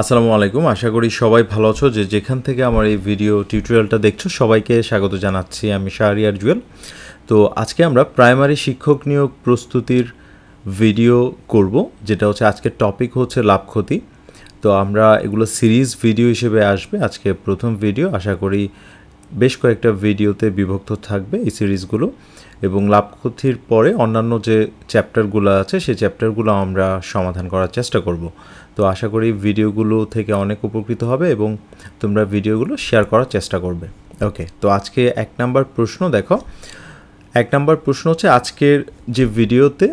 আসসালামু আলাইকুম আশা করি সবাই ভালো আছো যে যেখান থেকে আমার এই ভিডিও টিউটোরিয়ালটা দেখছো সবাইকে স্বাগত জানাচ্ছি আমি শাহরিয়ার জুয়েল তো আজকে আমরা প্রাইমারি শিক্ষক নিয়োগ প্রস্তুতির ভিডিও করব যেটা হচ্ছে আজকের টপিক হচ্ছে লাভ ক্ষতি তো আমরা এগুলো সিরিজ ভিডিও হিসেবে আসবে আজকে প্রথম ভিডিও আশা করি বেশ কয়েকটা ভিডিওতে বিভক্ত থাকবে এই সিরিজগুলো এবং লাভ ক্ষতির পরে অন্যান্য যে চ্যাপ্টারগুলো আছে সেই চ্যাপ্টারগুলো আমরা সমাধান করার চেষ্টা করব তো আশা করি ভিডিওগুলো থেকে অনেক উপকৃত হবে এবং তোমরা ভিডিওগুলো শেয়ার করার চেষ্টা করবে ওকে তো আজকে এক নাম্বার প্রশ্ন দেখো এক নাম্বার প্রশ্ন হচ্ছে আজকের যে ভিডিওতে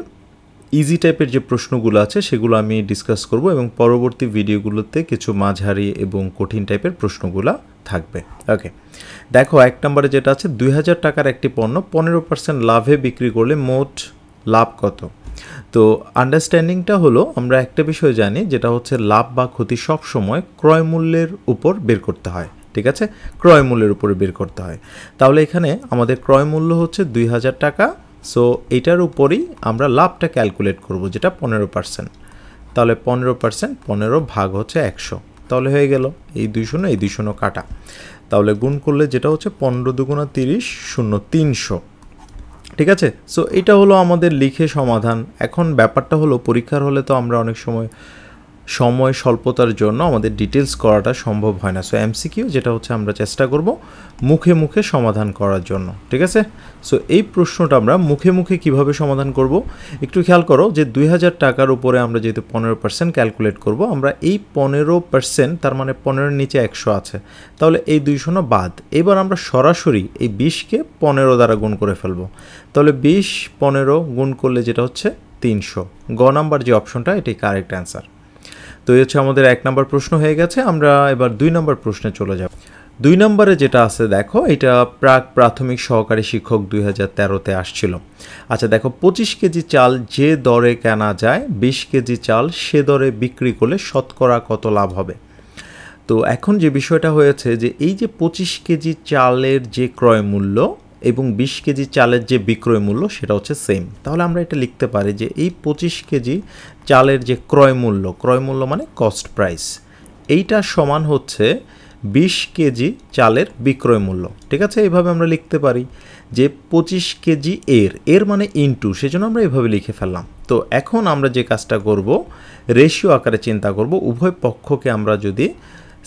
ইজি টাইপের যে প্রশ্নগুলো আছে সেগুলো আমি ডিসকাস করব এবং পরবর্তী ভিডিওগুলোতে কিছু মাঝারি এবং কঠিন টাইপের প্রশ্নগুলো থাকবে ওকে দেখো এক নম্বরে যেটা আছে দুই হাজার টাকার একটি পণ্য পনেরো পার্সেন্ট লাভে বিক্রি করলে মোট লাভ কত তো আন্ডারস্ট্যান্ডিংটা হলো আমরা একটা বিষয় জানি যেটা হচ্ছে লাভ বা ক্ষতি সব সময় ক্রয় মূল্যের উপর বের করতে হয় ঠিক আছে ক্রয় মূল্যের উপরে বের করতে হয় তাহলে এখানে আমাদের ক্রয় মূল্য হচ্ছে দুই হাজার টাকা সো এটার উপরেই আমরা লাভটা ক্যালকুলেট করব যেটা পনেরো পার্সেন্ট তাহলে পনেরো পার্সেন্ট পনেরো ভাগ হচ্ছে একশো তাহলে হয়ে গেল এই দুই শূন্য এই দুই শূন্য কাটা তাহলে গুণ করলে যেটা হচ্ছে পনেরো দুগুণা তিরিশ শূন্য তিনশো ঠিক আছে সো এটা হলো আমাদের লিখে সমাধান এখন ব্যাপারটা হলো পরীক্ষার হলে তো আমরা অনেক সময় সময় স্বল্পতার জন্য আমাদের ডিটেলস করাটা সম্ভব হয় না সো এমসিকিউ যেটা হচ্ছে আমরা চেষ্টা করব মুখে মুখে সমাধান করার জন্য ঠিক আছে সো এই প্রশ্নটা আমরা মুখে মুখে কিভাবে সমাধান করব একটু খেয়াল করো যে দুই হাজার টাকার উপরে আমরা যেহেতু পনেরো পার্সেন্ট ক্যালকুলেট করব আমরা এই পনেরো পার্সেন্ট তার মানে পনেরোর নিচে একশো আছে তাহলে এই দুইশো বাদ এবার আমরা সরাসরি এই বিশকে পনেরো দ্বারা গুণ করে ফেলবো তাহলে বিশ পনেরো গুণ করলে যেটা হচ্ছে তিনশো গ নাম্বার যে অপশনটা এটি কারেক্ট অ্যান্সার তো এই হচ্ছে আমাদের এক নম্বর প্রশ্ন হয়ে গেছে আমরা এবার দুই নম্বর প্রশ্নে চলে যাব দুই নম্বরে যেটা আছে দেখো এটা প্রাক প্রাথমিক সহকারী শিক্ষক দুই হাজার তেরোতে আসছিল আচ্ছা দেখো পঁচিশ কেজি চাল যে দরে কেনা যায় বিশ কেজি চাল সে দরে বিক্রি করলে শতকরা কত লাভ হবে তো এখন যে বিষয়টা হয়েছে যে এই যে পঁচিশ কেজি চালের যে ক্রয় মূল্য এবং বিশ কেজি চালের যে বিক্রয় মূল্য সেটা হচ্ছে সেম তাহলে আমরা এটা লিখতে পারি যে এই পঁচিশ কেজি চালের যে ক্রয় মূল্য ক্রয় মূল্য মানে কস্ট প্রাইস এইটা সমান হচ্ছে বিশ কেজি চালের বিক্রয় মূল্য ঠিক আছে এইভাবে আমরা লিখতে পারি যে পঁচিশ কেজি এর এর মানে ইনটু সেজন্য আমরা এভাবে লিখে ফেললাম তো এখন আমরা যে কাজটা করব রেশিও আকারে চিন্তা করব উভয় পক্ষকে আমরা যদি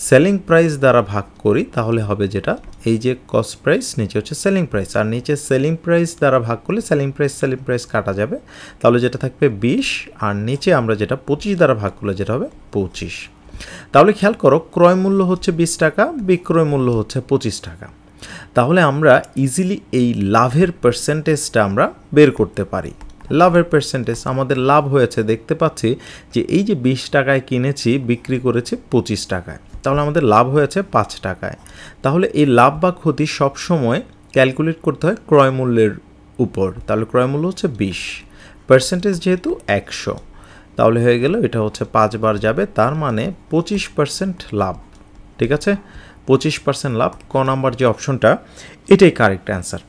সেলিং প্রাইস দ্বারা ভাগ করি তাহলে হবে যেটা এই যে কস্ট প্রাইস নিচে হচ্ছে সেলিং প্রাইস আর নিচে সেলিং প্রাইস দ্বারা ভাগ করলে সেলিং প্রাইস সেলিং প্রাইস কাটা যাবে তাহলে যেটা থাকবে বিশ আর নিচে আমরা যেটা পঁচিশ দ্বারা ভাগ করলে যেটা হবে পঁচিশ তাহলে খেয়াল করো ক্রয় মূল্য হচ্ছে বিশ টাকা বিক্রয় মূল্য হচ্ছে পঁচিশ টাকা তাহলে আমরা ইজিলি এই লাভের পার্সেন্টেজটা আমরা বের করতে পারি লাভের পার্সেন্টেজ আমাদের লাভ হয়েছে দেখতে পাচ্ছি যে এই যে বিশ টাকায় কিনেছি বিক্রি করেছি পঁচিশ টাকায় তাহলে আমাদের লাভ হয়েছে পাঁচ টাকায় তাহলে এই লাভ বা ক্ষতি সবসময় ক্যালকুলেট করতে হয় ক্রয়মূল্যের উপর তাহলে ক্রয়মূল্য হচ্ছে বিশ পার্সেন্টেজ যেহেতু একশো তাহলে হয়ে গেল এটা হচ্ছে পাঁচবার যাবে তার মানে পঁচিশ পার্সেন্ট লাভ ঠিক আছে পঁচিশ পার্সেন্ট লাভ ক নাম্বার যে অপশনটা এটাই কারেক্ট অ্যান্সার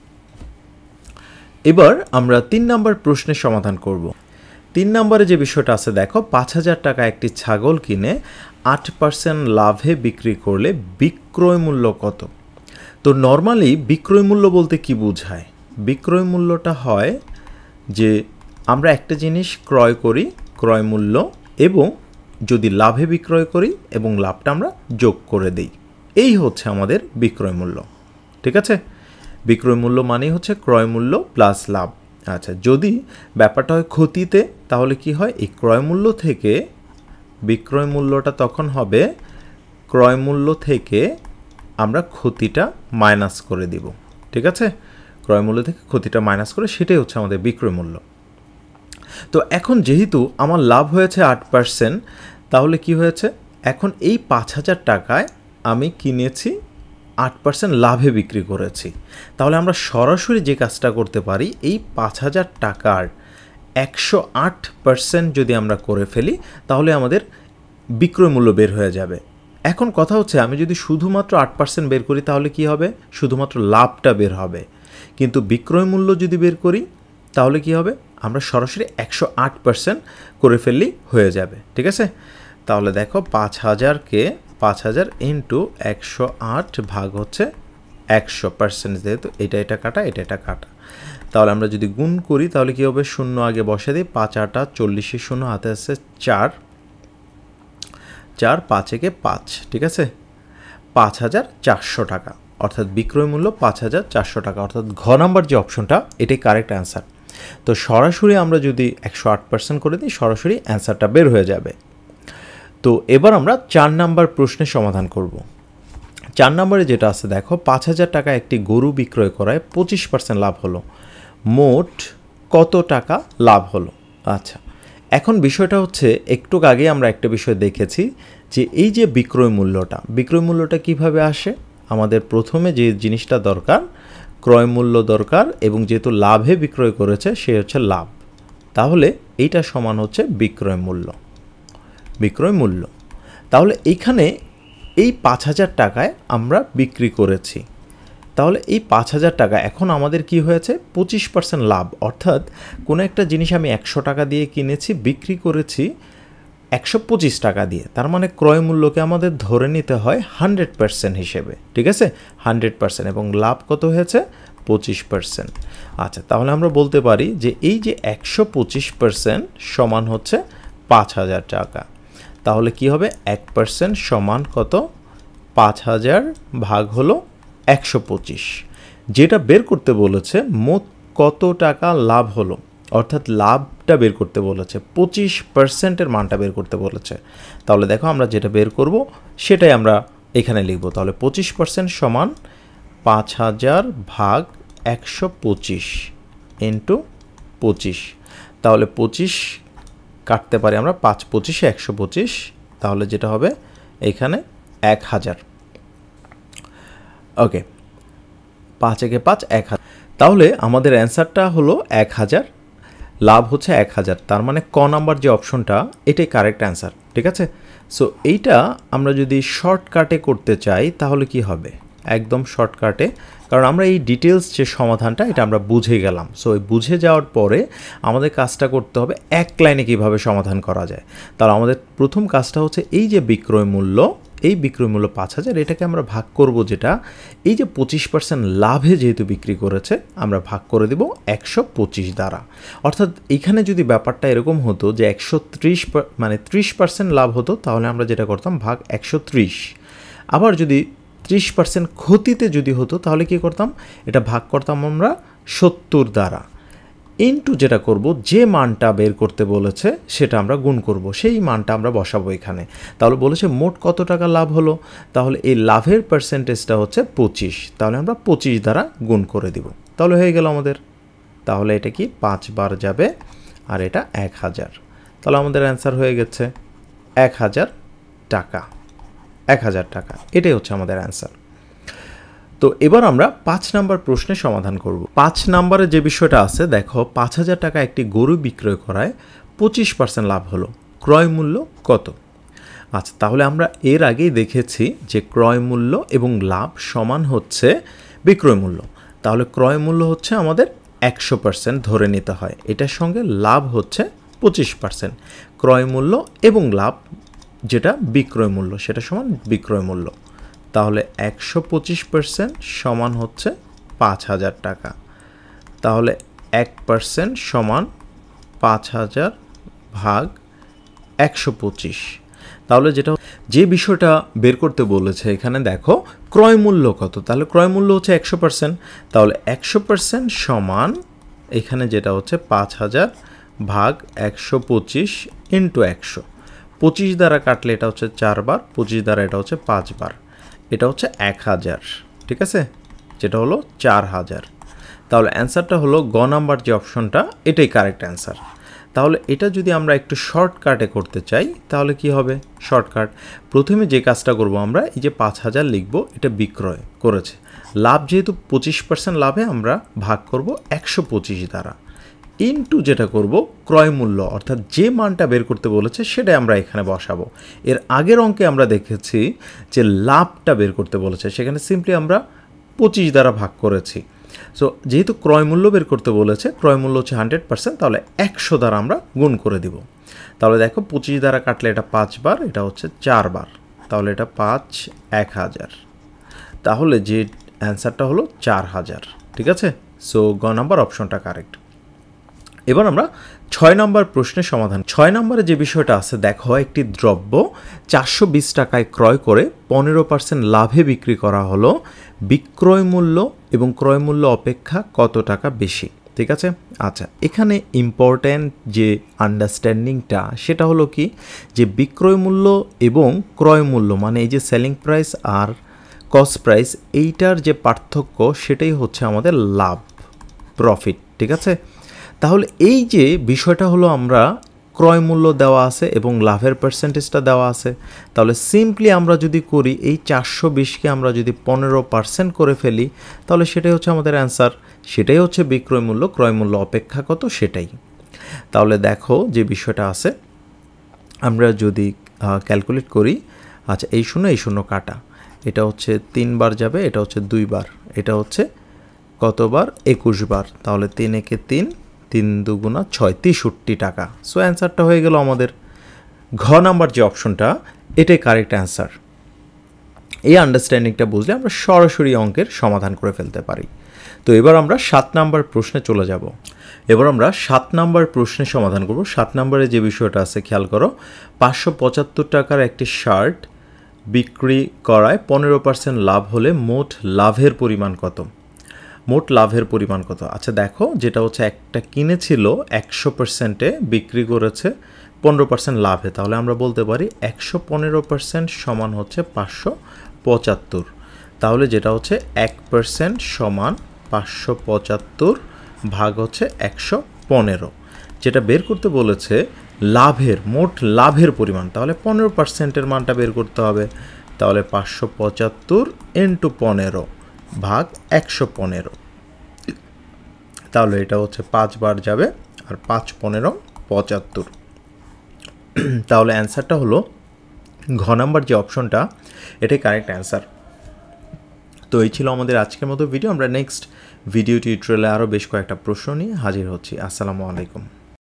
এবার আমরা তিন নম্বর প্রশ্নের সমাধান করব তিন নম্বরে যে বিষয়টা আছে দেখো পাঁচ হাজার টাকা একটি ছাগল কিনে আট পার্সেন্ট লাভে বিক্রি করলে বিক্রয় মূল্য কত তো নর্মালি বিক্রয় মূল্য বলতে কি বোঝায় বিক্রয় মূল্যটা হয় যে আমরা একটা জিনিস ক্রয় করি ক্রয় মূল্য এবং যদি লাভে বিক্রয় করি এবং লাভটা আমরা যোগ করে দিই এই হচ্ছে আমাদের বিক্রয় মূল্য ঠিক আছে বিক্রয় মূল্য মানেই হচ্ছে ক্রয় মূল্য প্লাস লাভ আচ্ছা যদি ব্যাপারটা হয় ক্ষতিতে তাহলে কি হয় এই ক্রয় মূল্য থেকে বিক্রয় মূল্যটা তখন হবে ক্রয় মূল্য থেকে আমরা ক্ষতিটা মাইনাস করে দিব ঠিক আছে ক্রয় মূল্য থেকে ক্ষতিটা মাইনাস করে সেটাই হচ্ছে আমাদের বিক্রয় মূল্য তো এখন যেহেতু আমার লাভ হয়েছে আট পার্সেন্ট তাহলে কি হয়েছে এখন এই পাঁচ হাজার টাকায় আমি কিনেছি আট পার্সেন্ট লাভে বিক্রি করেছি তাহলে আমরা সরাসরি যে কাজটা করতে পারি এই পাঁচ হাজার টাকার একশো আট পার্সেন্ট যদি আমরা করে ফেলি তাহলে আমাদের বিক্রয় মূল্য বের হয়ে যাবে এখন কথা হচ্ছে আমি যদি শুধুমাত্র আট পার্সেন্ট বের করি তাহলে কি হবে শুধুমাত্র লাভটা বের হবে কিন্তু বিক্রয় মূল্য যদি বের করি তাহলে কি হবে আমরা সরাসরি একশো আট পার্সেন্ট করে ফেললেই হয়ে যাবে ঠিক আছে তাহলে দেখো পাঁচ হাজারকে পাঁচ হাজার ইন্টু একশো আট ভাগ হচ্ছে একশো পার্সেন্ট যেহেতু এটা এটা কাটা এটা এটা কাটা তাহলে আমরা যদি গুণ করি তাহলে কী হবে শূন্য আগে বসে দিই পাঁচ আটা চল্লিশে শূন্য হাতে আছে চার চার পাঁচেকে পাঁচ ঠিক আছে পাঁচ হাজার চারশো টাকা অর্থাৎ বিক্রয় মূল্য পাঁচ হাজার চারশো টাকা অর্থাৎ ঘ নাম্বার যে অপশনটা এটাই কারেক্ট অ্যান্সার তো সরাসরি আমরা যদি একশো আট পার্সেন্ট করে দিই সরাসরি অ্যান্সারটা বের হয়ে যাবে তো এবার আমরা চার নাম্বার প্রশ্নের সমাধান করব চার নম্বরে যেটা আছে দেখো পাঁচ হাজার টাকা একটি গরু বিক্রয় করায় পঁচিশ পার্সেন্ট লাভ হলো মোট কত টাকা লাভ হলো আচ্ছা এখন বিষয়টা হচ্ছে একটু আগে আমরা একটা বিষয় দেখেছি যে এই যে বিক্রয় মূল্যটা বিক্রয় মূল্যটা কিভাবে আসে আমাদের প্রথমে যে জিনিসটা দরকার ক্রয় মূল্য দরকার এবং যেহেতু লাভে বিক্রয় করেছে সে হচ্ছে লাভ তাহলে এইটা সমান হচ্ছে বিক্রয় মূল্য বিক্রয় মূল্য তাহলে এইখানে এই পাঁচ হাজার টাকায় আমরা বিক্রি করেছি তাহলে এই পাঁচ হাজার টাকা এখন আমাদের কি হয়েছে পঁচিশ পার্সেন্ট লাভ অর্থাৎ কোনো একটা জিনিস আমি একশো টাকা দিয়ে কিনেছি বিক্রি করেছি একশো পঁচিশ টাকা দিয়ে তার মানে ক্রয় মূল্যকে আমাদের ধরে নিতে হয় হান্ড্রেড পার্সেন্ট হিসেবে ঠিক আছে হান্ড্রেড পার্সেন্ট এবং লাভ কত হয়েছে পঁচিশ পার্সেন্ট আচ্ছা তাহলে আমরা বলতে পারি যে এই যে একশো পঁচিশ পার্সেন্ট সমান হচ্ছে পাঁচ হাজার টাকা তাহলে কি হবে এক পার্সেন্ট সমান কত পাঁচ হাজার ভাগ হলো একশো পঁচিশ যেটা বের করতে বলেছে মোট কত টাকা লাভ হলো অর্থাৎ লাভটা বের করতে বলেছে পঁচিশ পার্সেন্টের মানটা বের করতে বলেছে তাহলে দেখো আমরা যেটা বের করব সেটাই আমরা এখানে লিখব তাহলে পঁচিশ পার্সেন্ট সমান পাঁচ হাজার ভাগ একশো পঁচিশ ইন্টু পঁচিশ তাহলে পঁচিশ কাটতে পারি আমরা পাঁচ পঁচিশে একশো পঁচিশ তাহলে যেটা হবে এখানে এক হাজার ওকে পাঁচ একে পাঁচ এক হাজার তাহলে আমাদের অ্যান্সারটা হলো এক হাজার লাভ হচ্ছে এক হাজার তার মানে ক নাম্বার যে অপশনটা এটাই কারেক্ট অ্যান্সার ঠিক আছে সো এইটা আমরা যদি শর্টকাটে করতে চাই তাহলে কি হবে একদম শর্টকাটে কারণ আমরা এই ডিটেলস যে সমাধানটা এটা আমরা বুঝে গেলাম সো ওই বুঝে যাওয়ার পরে আমাদের কাজটা করতে হবে এক লাইনে কিভাবে সমাধান করা যায় তাহলে আমাদের প্রথম কাজটা হচ্ছে এই যে বিক্রয় মূল্য এই বিক্রয় মূল্য পাঁচ হাজার এটাকে আমরা ভাগ করব যেটা এই যে পঁচিশ পার্সেন্ট লাভে যেহেতু বিক্রি করেছে আমরা ভাগ করে দেব একশো পঁচিশ দ্বারা অর্থাৎ এখানে যদি ব্যাপারটা এরকম হতো যে একশো ত্রিশ মানে ত্রিশ পার্সেন্ট লাভ হতো তাহলে আমরা যেটা করতাম ভাগ একশো ত্রিশ আবার যদি ত্রিশ পার্সেন্ট ক্ষতিতে যদি হতো তাহলে কি করতাম এটা ভাগ করতাম আমরা সত্তর দ্বারা ইনটু যেটা করব যে মানটা বের করতে বলেছে সেটা আমরা গুণ করব সেই মানটা আমরা বসাবো এখানে তাহলে বলেছে মোট কত টাকা লাভ হলো তাহলে এই লাভের পার্সেন্টেজটা হচ্ছে পঁচিশ তাহলে আমরা পঁচিশ দ্বারা গুণ করে দিব তাহলে হয়ে গেল আমাদের তাহলে এটা কি পাঁচবার যাবে আর এটা এক হাজার তাহলে আমাদের অ্যান্সার হয়ে গেছে এক হাজার টাকা এক হাজার টাকা এটাই হচ্ছে আমাদের অ্যান্সার তো এবার আমরা পাঁচ নাম্বার প্রশ্নের সমাধান করব পাঁচ নাম্বারে যে বিষয়টা আছে দেখো পাঁচ হাজার টাকা একটি গরু বিক্রয় করায় পঁচিশ পার্সেন্ট লাভ হলো ক্রয় মূল্য কত আচ্ছা তাহলে আমরা এর আগেই দেখেছি যে ক্রয় মূল্য এবং লাভ সমান হচ্ছে বিক্রয় মূল্য তাহলে ক্রয় মূল্য হচ্ছে আমাদের একশো পার্সেন্ট ধরে নিতে হয় এটার সঙ্গে লাভ হচ্ছে পঁচিশ পার্সেন্ট ক্রয় মূল্য এবং লাভ যেটা বিক্রয় মূল্য সেটা সমান বিক্রয় মূল্য তাহলে একশো পঁচিশ পার্সেন্ট সমান হচ্ছে পাঁচ হাজার টাকা তাহলে এক পার্সেন্ট সমান পাঁচ হাজার ভাগ একশো পঁচিশ তাহলে যেটা যে বিষয়টা বের করতে বলেছে এখানে দেখো ক্রয় মূল্য কত তাহলে ক্রয় মূল্য হচ্ছে একশো পার্সেন্ট তাহলে একশো পার্সেন্ট সমান এখানে যেটা হচ্ছে পাঁচ হাজার ভাগ একশো পঁচিশ ইন্টু একশো পঁচিশ দ্বারা কাটলে এটা হচ্ছে চারবার পঁচিশ দ্বারা এটা হচ্ছে পাঁচবার এটা হচ্ছে এক হাজার ঠিক আছে যেটা হলো চার হাজার তাহলে অ্যান্সারটা হলো গ নাম্বার যে অপশনটা এটাই কারেক্ট অ্যান্সার তাহলে এটা যদি আমরা একটু শর্টকাটে করতে চাই তাহলে কি হবে শর্টকাট প্রথমে যে কাজটা করব আমরা এই যে পাঁচ হাজার লিখবো এটা বিক্রয় করেছে লাভ যেহেতু পঁচিশ পার্সেন্ট লাভে আমরা ভাগ করব একশো পঁচিশ দ্বারা ইনটু যেটা করব ক্রয় মূল্য অর্থাৎ যে মানটা বের করতে বলেছে সেটাই আমরা এখানে বসাবো এর আগের অঙ্কে আমরা দেখেছি যে লাভটা বের করতে বলেছে সেখানে সিম্পলি আমরা পঁচিশ দ্বারা ভাগ করেছি সো যেহেতু ক্রয় মূল্য বের করতে বলেছে ক্রয় মূল্য হচ্ছে হান্ড্রেড পারসেন্ট তাহলে একশো দ্বারা আমরা গুণ করে দিব তাহলে দেখো পঁচিশ দ্বারা কাটলে এটা পাঁচবার এটা হচ্ছে চারবার তাহলে এটা পাঁচ এক হাজার তাহলে যে অ্যান্সারটা হলো চার হাজার ঠিক আছে সো গ নাম্বার অপশনটা কারেক্ট এবার আমরা ছয় নম্বর প্রশ্নের সমাধান ছয় নম্বরে যে বিষয়টা আছে দেখো একটি দ্রব্য চারশো বিশ টাকায় ক্রয় করে পনেরো পার্সেন্ট লাভে বিক্রি করা হলো বিক্রয় মূল্য এবং ক্রয় মূল্য অপেক্ষা কত টাকা বেশি ঠিক আছে আচ্ছা এখানে ইম্পর্ট্যান্ট যে আন্ডারস্ট্যান্ডিংটা সেটা হলো কি যে বিক্রয় মূল্য এবং ক্রয় মূল্য মানে এই যে সেলিং প্রাইস আর কস্ট প্রাইস এইটার যে পার্থক্য সেটাই হচ্ছে আমাদের লাভ প্রফিট ঠিক আছে তাহলে এই যে বিষয়টা হলো আমরা ক্রয় মূল্য দেওয়া আছে এবং লাভের পার্সেন্টেজটা দেওয়া আছে তাহলে সিম্পলি আমরা যদি করি এই চারশো বিশকে আমরা যদি পনেরো পার্সেন্ট করে ফেলি তাহলে সেটাই হচ্ছে আমাদের অ্যান্সার সেটাই হচ্ছে বিক্রয় মূল্য ক্রয় মূল্য অপেক্ষা কত সেটাই তাহলে দেখো যে বিষয়টা আছে আমরা যদি ক্যালকুলেট করি আচ্ছা এই শূন্য এই শূন্য কাটা এটা হচ্ছে তিনবার যাবে এটা হচ্ছে দুইবার এটা হচ্ছে কতবার একুশ বার তাহলে তিন একে তিন তিন দুগুণা ছয় তেষট্টি টাকা সো অ্যান্সারটা হয়ে গেল আমাদের ঘ নাম্বার যে অপশনটা এটাই কারেক্ট অ্যান্সার এই আন্ডারস্ট্যান্ডিংটা বুঝলে আমরা সরাসরি অঙ্কের সমাধান করে ফেলতে পারি তো এবার আমরা সাত নাম্বার প্রশ্নে চলে যাব এবার আমরা সাত নাম্বার প্রশ্নে সমাধান করব সাত নাম্বারে যে বিষয়টা আছে খেয়াল করো পাঁচশো পঁচাত্তর টাকার একটি শার্ট বিক্রি করায় পনেরো পার্সেন্ট লাভ হলে মোট লাভের পরিমাণ কত মোট লাভের পরিমাণ কত আচ্ছা দেখো যেটা হচ্ছে একটা কিনেছিল একশো পার্সেন্টে বিক্রি করেছে পনেরো পার্সেন্ট লাভে তাহলে আমরা বলতে পারি একশো পনেরো পার্সেন্ট সমান হচ্ছে পাঁচশো পঁচাত্তর তাহলে যেটা হচ্ছে এক পার্সেন্ট সমান পাঁচশো পঁচাত্তর ভাগ হচ্ছে একশো পনেরো যেটা বের করতে বলেছে লাভের মোট লাভের পরিমাণ তাহলে পনেরো পার্সেন্টের মানটা বের করতে হবে তাহলে পাঁচশো পঁচাত্তর ইন্টু পনেরো ভাগ একশো পনেরো তাহলে এটা হচ্ছে পাঁচবার যাবে আর পাঁচ পনেরো পঁচাত্তর তাহলে অ্যান্সারটা হলো ঘ নাম্বার যে অপশনটা এটাই কারেক্ট অ্যান্সার তো এই ছিল আমাদের আজকের মতো ভিডিও আমরা নেক্সট ভিডিও টিউটোরিয়ালে আরও বেশ কয়েকটা প্রশ্ন নিয়ে হাজির হচ্ছি আসসালামু আলাইকুম